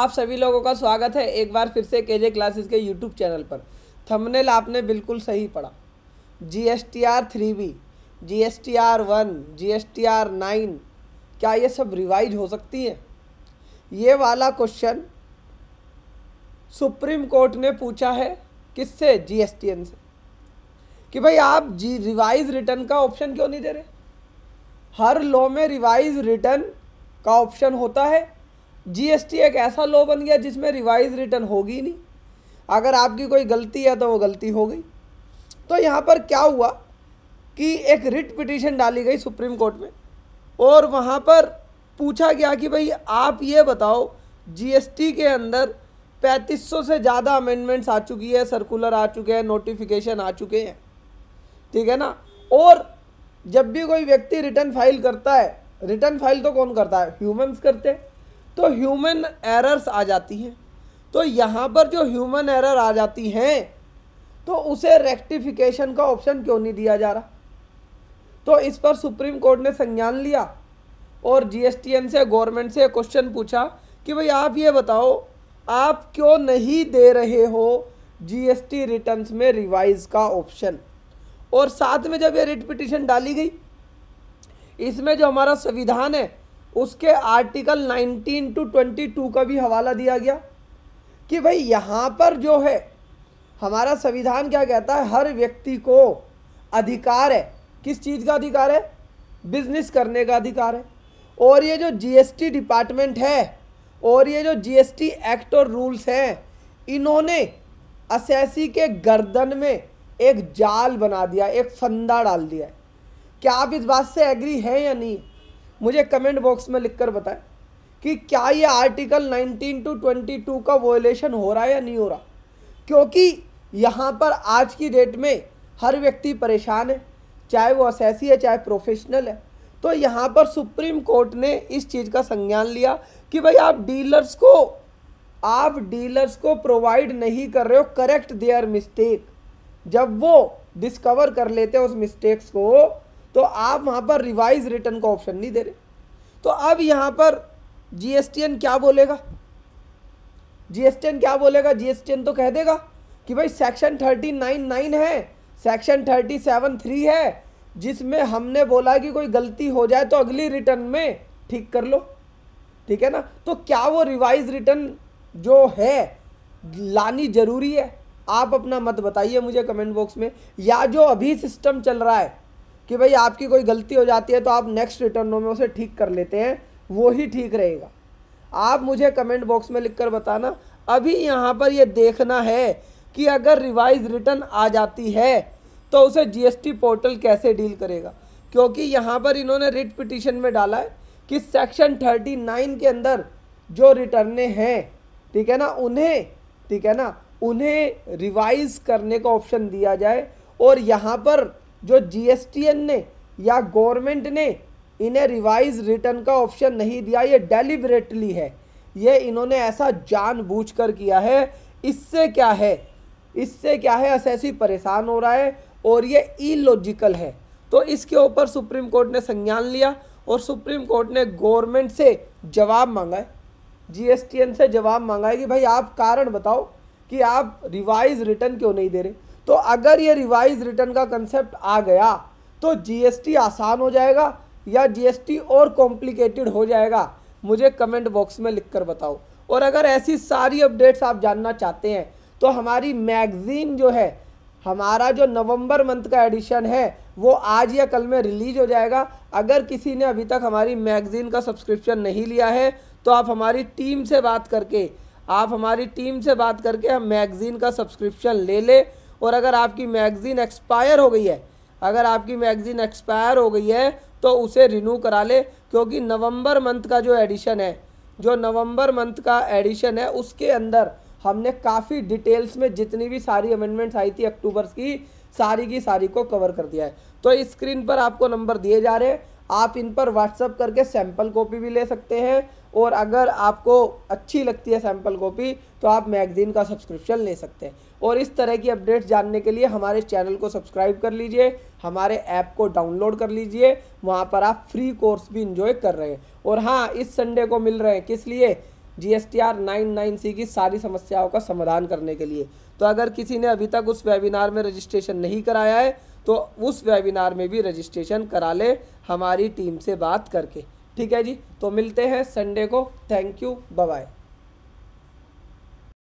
आप सभी लोगों का स्वागत है एक बार फिर से के जे क्लासेस के यूट्यूब चैनल पर थंबनेल आपने बिल्कुल सही पढ़ा G S T R three B G S T R one G S T R nine क्या ये सब रिवाइज हो सकती है ये वाला क्वेश्चन सुप्रीम कोर्ट ने पूछा है किससे जी एस टी एन से कि भाई आप जी रिवाइज रिटर्न का ऑप्शन क्यों नहीं दे रहे हर लॉ में रिवाइज रिटर्न का ऑप्शन होता है जीएसटी एक ऐसा लॉ बन गया जिसमें रिवाइज रिटर्न होगी नहीं अगर आपकी कोई गलती है तो वो गलती हो गई तो यहाँ पर क्या हुआ कि एक रिट पिटीशन डाली गई सुप्रीम कोर्ट में और वहाँ पर पूछा गया कि भाई आप ये बताओ जीएसटी के अंदर 3500 से ज़्यादा अमेंडमेंट्स आ चुकी है सर्कुलर आ चुके हैं नोटिफिकेशन आ चुके हैं ठीक है ना और जब भी कोई व्यक्ति रिटर्न फाइल करता है रिटर्न फाइल तो कौन करता है ह्यूमंस करते हैं तो ह्यूमन एरर्स आ जाती हैं तो यहाँ पर जो ह्यूमन एरर आ जाती हैं तो उसे रेक्टिफिकेशन का ऑप्शन क्यों नहीं दिया जा रहा तो इस पर सुप्रीम कोर्ट ने संज्ञान लिया और जी से गवर्नमेंट से क्वेश्चन पूछा कि भाई आप ये बताओ आप क्यों नहीं दे रहे हो जीएसटी रिटर्न्स में रिवाइज का ऑप्शन और साथ में जब ये रिट पिटिशन डाली गई इसमें जो हमारा संविधान है उसके आर्टिकल 19 टू 22 का भी हवाला दिया गया कि भाई यहाँ पर जो है हमारा संविधान क्या कहता है हर व्यक्ति को अधिकार है किस चीज़ का अधिकार है बिजनेस करने का अधिकार है और ये जो जीएसटी डिपार्टमेंट है और ये जो जीएसटी एक्ट और रूल्स हैं इन्होंने असेसी के गर्दन में एक जाल बना दिया एक फंदा डाल दिया क्या आप इस बात से एग्री हैं या नहीं मुझे कमेंट बॉक्स में लिखकर बताएं कि क्या ये आर्टिकल 19 टू 22 का वोलेशन हो रहा है या नहीं हो रहा क्योंकि यहाँ पर आज की डेट में हर व्यक्ति परेशान है चाहे वो असैसी है चाहे प्रोफेशनल है तो यहाँ पर सुप्रीम कोर्ट ने इस चीज़ का संज्ञान लिया कि भाई आप डीलर्स को आप डीलर्स को प्रोवाइड नहीं कर रहे हो करेक्ट देयर मिस्टेक जब वो डिस्कवर कर लेते हैं उस मिस्टेक्स को तो आप वहाँ पर रिवाइज रिटर्न का ऑप्शन नहीं दे रहे तो अब यहाँ पर जी क्या बोलेगा जी क्या बोलेगा जी तो कह देगा कि भाई सेक्शन थर्टी नाइन नाइन है सेक्शन थर्टी सेवन थ्री है जिसमें हमने बोला कि कोई गलती हो जाए तो अगली रिटर्न में ठीक कर लो ठीक है ना तो क्या वो रिवाइज रिटर्न जो है लानी ज़रूरी है आप अपना मत बताइए मुझे कमेंट बॉक्स में या जो अभी सिस्टम चल रहा है कि भाई आपकी कोई गलती हो जाती है तो आप नेक्स्ट रिटर्नों में उसे ठीक कर लेते हैं वो ही ठीक रहेगा आप मुझे कमेंट बॉक्स में लिखकर बताना अभी यहाँ पर ये देखना है कि अगर रिवाइज रिटर्न आ जाती है तो उसे जीएसटी पोर्टल कैसे डील करेगा क्योंकि यहाँ पर इन्होंने रिट पिटिशन में डाला है कि सेक्शन थर्टी नाइन के अंदर जो रिटर्ने हैं ठीक है ना उन्हें ठीक है ना उन्हें रिवाइज करने का ऑप्शन दिया जाए और यहाँ पर जो जीएसटीएन ने या गवर्नमेंट ने इन्हें रिवाइज रिटर्न का ऑप्शन नहीं दिया ये डेलीबरेटली है ये इन्होंने ऐसा जानबूझकर किया है इससे क्या है इससे क्या है ऐसी परेशान हो रहा है और ये इलॉजिकल है तो इसके ऊपर सुप्रीम कोर्ट ने संज्ञान लिया और सुप्रीम कोर्ट ने गवर्नमेंट से जवाब मांगा है जीएसटीएन से जवाब मांगा है कि भाई आप कारण बताओ कि आप रिवाइज रिटर्न क्यों नहीं दे रहे तो अगर ये रिवाइज रिटर्न का कंसेप्ट आ गया तो जीएसटी आसान हो जाएगा या जीएसटी और कॉम्प्लिकेटेड हो जाएगा मुझे कमेंट बॉक्स में लिख कर बताओ और अगर ऐसी सारी अपडेट्स आप जानना चाहते हैं तो हमारी मैगज़ीन जो है हमारा जो नवंबर मंथ का एडिशन है वो आज या कल में रिलीज हो जाएगा अगर किसी ने अभी तक हमारी मैगज़ीन का सब्सक्रिप्शन नहीं लिया है तो आप हमारी टीम से बात करके आप हमारी टीम से बात करके हम मैगज़ीन का सब्सक्रिप्शन ले लें और अगर आपकी मैगज़ीन एक्सपायर हो गई है अगर आपकी मैगज़ीन एक्सपायर हो गई है तो उसे रिन्यू करा ले क्योंकि नवंबर मंथ का जो एडिशन है जो नवंबर मंथ का एडिशन है उसके अंदर हमने काफ़ी डिटेल्स में जितनी भी सारी अमेंडमेंट्स आई थी अक्टूबर की सारी की सारी को कवर कर दिया है तो स्क्रीन पर आपको नंबर दिए जा रहे हैं आप इन पर व्हाट्सअप करके सैम्पल कॉपी भी ले सकते हैं और अगर आपको अच्छी लगती है सैम्पल कॉपी तो आप मैगज़ीन का सब्सक्रिप्शन ले सकते हैं और इस तरह की अपडेट्स जानने के लिए हमारे चैनल को सब्सक्राइब कर लीजिए हमारे ऐप को डाउनलोड कर लीजिए वहाँ पर आप फ्री कोर्स भी इंजॉय कर रहे हैं और हाँ इस संडे को मिल रहे हैं किस लिए G S T R nine nine C की सारी समस्याओं का समाधान करने के लिए तो अगर किसी ने अभी तक उस वेबिनार में रजिस्ट्रेशन नहीं कराया है तो उस वेबिनार में भी रजिस्ट्रेशन करा ले हमारी टीम से बात करके ठीक है जी तो मिलते हैं संडे को थैंक यू बाय